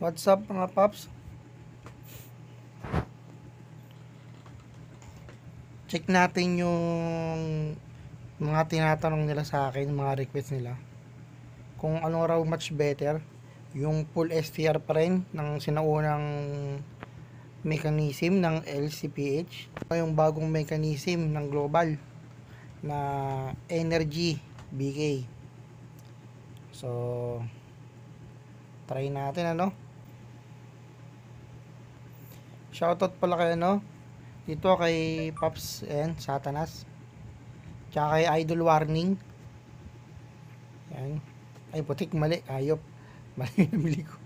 What's up mga paps? Check natin yung mga tinatanong nila sa akin, mga requests nila. Kung ano raw much better, yung full STR pa rin ng sinaunang mechanism ng LCPH o yung bagong mechanism ng global na energy BK. So, try natin ano Shoutout pala kay ano, dito kay Pops and Satanas. Tsaka kay Idol Warning. Yan. Ay, putik, mali. Ayop. Mali na bili ko.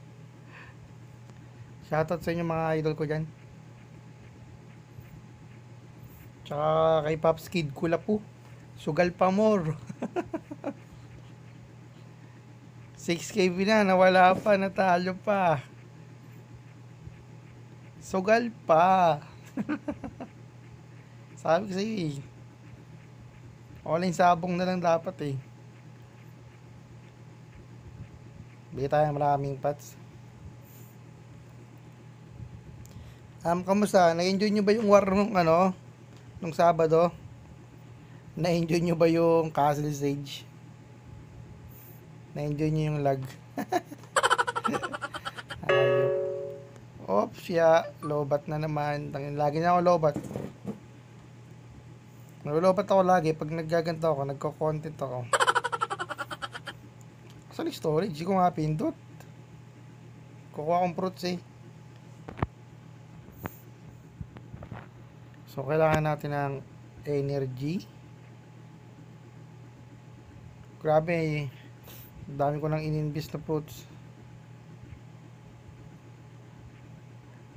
Shoutout sa inyo mga idol ko dyan. Tsaka kay Pops Kid Kula po. Sugal pa more. 6K na, nawala pa, natalo pa. Sugal pa. Sabi ko sa'yo eh. Online sabong na lang dapat eh. Bigay tayo maraming pats. Um, kamusta? Na-enjoy nyo ba yung war nung ano? Nung Sabado? Na-enjoy nyo ba yung Castle Sage? Na-enjoy nyo yung lag? Lumpia, lobat na naman. Tangin, lagi na ako lobat. Nalulobat ako lagi. Pag naggaganto ako, nagko-content ako. Saan yung storage? Hindi ko nga pindot. Kukuha akong fruits eh. So, kailangan natin ng energy. Grabe eh. Dami ko nang ininvest na fruits.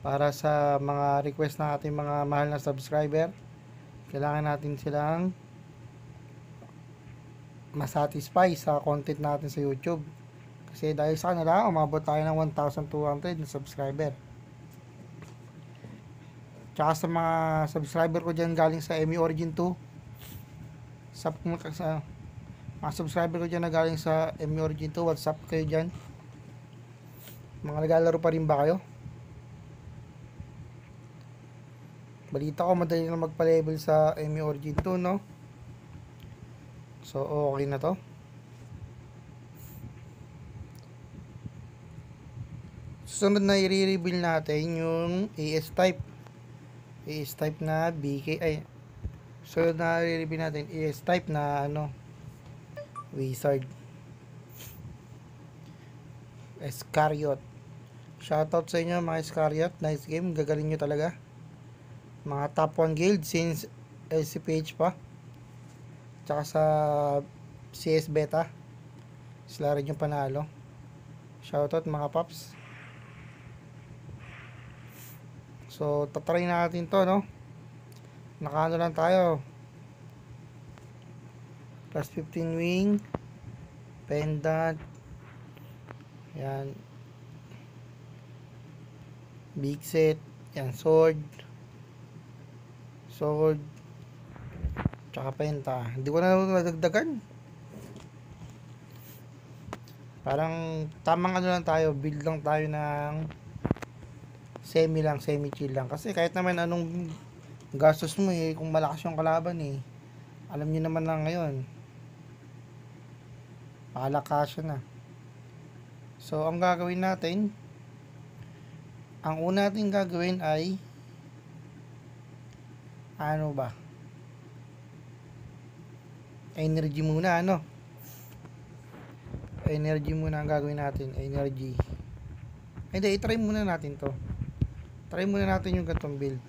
para sa mga request ng ating mga mahal na subscriber kailangan natin silang masatisfy sa content natin sa YouTube kasi dahil sa kanila umabot tayo ng 1,200 na subscriber tsaka sa mga subscriber ko dyan galing sa MU Origin 2 sa, sa mga subscriber ko dyan na galing sa MU Origin 2 whatsapp up kayo dyan mga nagalaro pa rin ba kayo Balita ko madali na magpa-level sa MU Origin 2, no? So, okay na to. Susunod na i-reveal natin yung AS type. AS type na BK, ay, so na i-reveal natin AS type na ano, Wizard. Escariot. Shoutout sa inyo mga Escariot. Nice game. Gagaling nyo talaga mga top 1 guild since LCPH pa tsaka sa CS beta sila rin yung panalo shoutout mga paps so tatry natin to no nakano lang tayo plus 15 wing pendant yan big set yan sword sokod tsaka penta hindi ko na nadagdagan. parang tamang ano lang tayo build lang tayo ng semi lang semi chill lang kasi kahit naman anong gastos mo eh kung malakas yung kalaban eh alam niyo naman na ngayon Malakas na so ang gagawin natin ang una natin gagawin ay ano ba energy muna ano energy muna ang gagawin natin energy hindi itry muna natin to try muna natin yung gantong build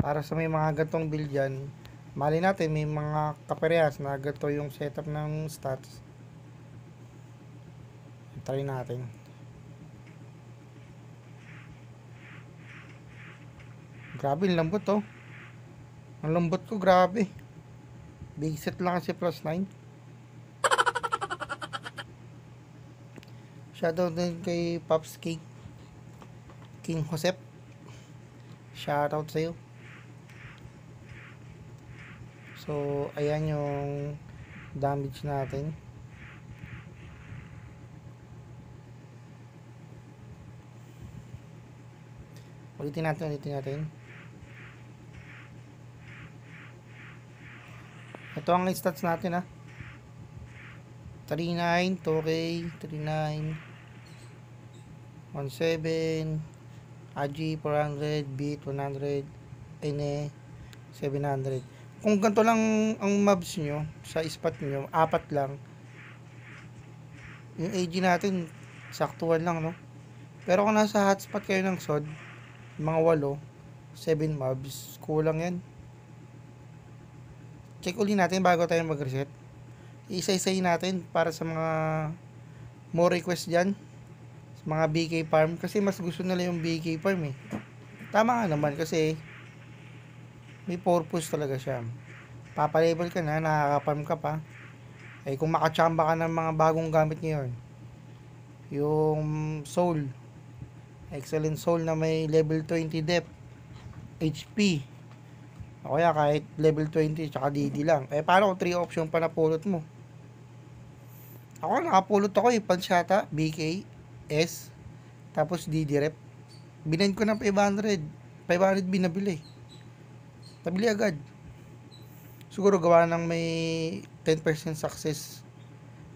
para sa may mga gantong build dyan mali natin may mga kaparehas na ganto yung setup ng stats try natin grabe lambot to oh. Ang lambot ko, grabe. Basic lang kasi plus 9. Shoutout din kay Pops King. King Josep. Shoutout sa'yo. So, ayan yung damage natin. Ulitin natin, ulitin natin. Ito ang stats natin ha. 39, 2K, 39, 17, AG 400, B 200, NA 700. Kung ganito lang ang mobs nyo, sa spot nyo, apat lang. Yung AG natin, saktuhan lang, no? Pero kung nasa hotspot kayo ng SOD, mga walo, 7 mobs, kulang yan check uli natin bago tayo mag-reset. Isa-isayin natin para sa mga more request dyan. Sa mga BK Farm. Kasi mas gusto nila yung BK Farm eh. Tama nga naman kasi may purpose talaga siya. Papalabel ka na, nakaka-farm ka pa. Eh kung makachamba ka ng mga bagong gamit ngayon, yung soul, excellent soul na may level 20 depth, HP, o kaya kahit level 20 tsaka DD lang. Eh paano kung 3 option pa na pulot mo? Ako nakapulot ako eh. Pansyata, BK, S, tapos DD rep. Binend ko ng 500. 500 binabili. Nabili agad. Siguro gawa ng may 10% success.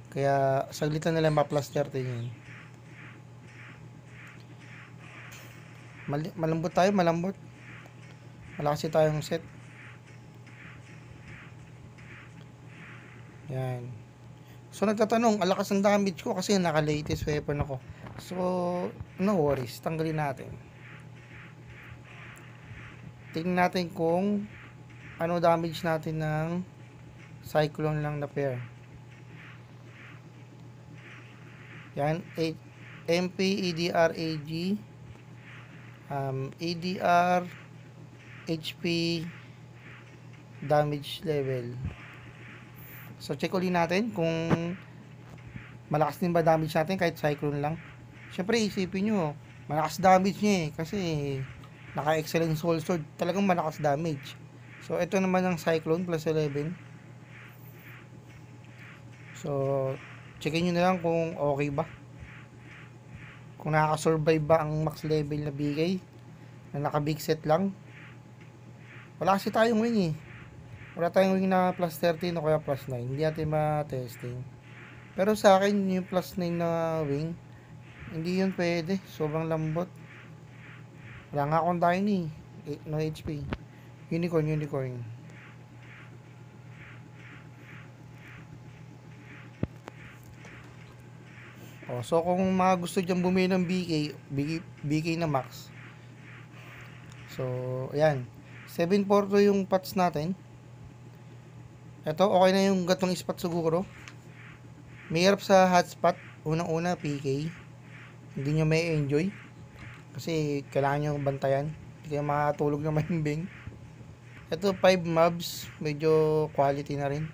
Kaya saglitan nila ma-plus 30 yun. Mal malambot tayo, malambot. Malakas tayong set. Yan. So nagtatanong, alakas ng damage ko kasi naka-latest weapon ako. So, no worries, tanggalin natin. Tingnan natin kung ano damage natin ng cyclone lang na pair. Yan, MP, EDR, AG, um, EDR, HP, damage level. So, check ulit natin kung malakas din ba damage natin kahit cyclone lang. Siyempre, isipin nyo, malakas damage niya eh. Kasi, naka-excellent soul sword. Talagang malakas damage. So, ito naman ang cyclone plus 11. So, checkin nyo na lang kung okay ba. Kung nakaka-survive ba ang max level na bigay. Na naka-big set lang. Wala kasi tayong win eh wala tayong wing na plus 13 o kaya plus 9 hindi natin ma-testing pero sa akin yung plus 9 na wing hindi yun pwede sobrang lambot wala nga akong tayo eh, no HP unicorn unicorn Oh, so kung mga gusto diyan bumili ng BK, BK, BK na max. So, ayan. 742 yung patch natin. Ito, okay na yung gatong spot siguro. Mahirap sa hot spot. Unang-una, PK. Hindi nyo may enjoy. Kasi kailangan nyo bantayan. Hindi kayo makatulog na mahimbing. Ito, 5 mobs. Medyo quality na rin.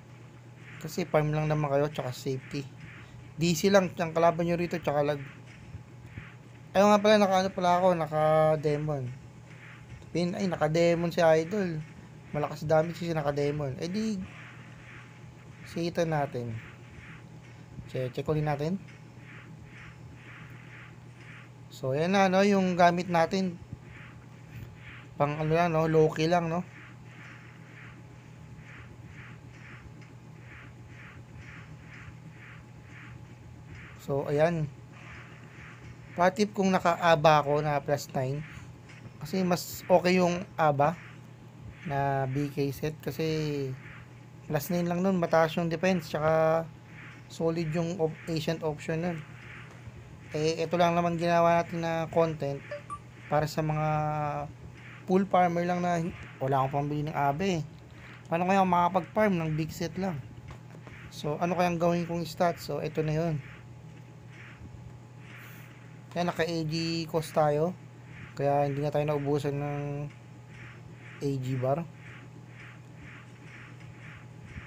Kasi farm lang naman kayo, tsaka safety. DC lang, ang kalaban nyo rito, tsaka lag. Ayun nga pala, naka ano pala ako, naka demon. Pin, ay, naka demon si idol. Malakas damage si naka demon. Eh di, Kita natin. Check, check ulit natin. So, yan na, no, yung gamit natin. Pang ano lang, no, low key lang, no. So, ayan. Patip kung naka-aba ako na plus 9. Kasi mas okay yung aba na BK set kasi last lane lang nun mataas yung defense tsaka solid yung op ancient option nun eh ito lang naman ginawa natin na content para sa mga pool farmer lang na wala akong pambili ng abe paano kaya makapag farm ng big set lang so ano kayang gawin kong stats so ito na yun yan naka AG cost tayo kaya hindi na tayo naubusan ng AG bar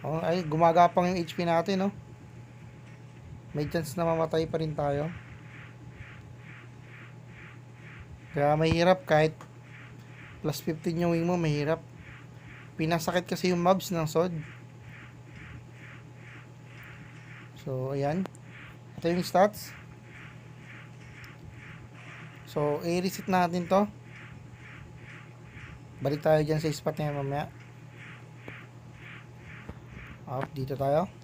Oh, ay, gumagapang yung HP natin, no? May chance na mamatay pa rin tayo. Kaya mahirap kahit plus 15 yung wing mo, mahirap. Pinasakit kasi yung mobs ng sod. So, ayan. Ito yung stats. So, i-reset natin to. Balik tayo dyan sa spot niya mamaya. Off, dito tayo.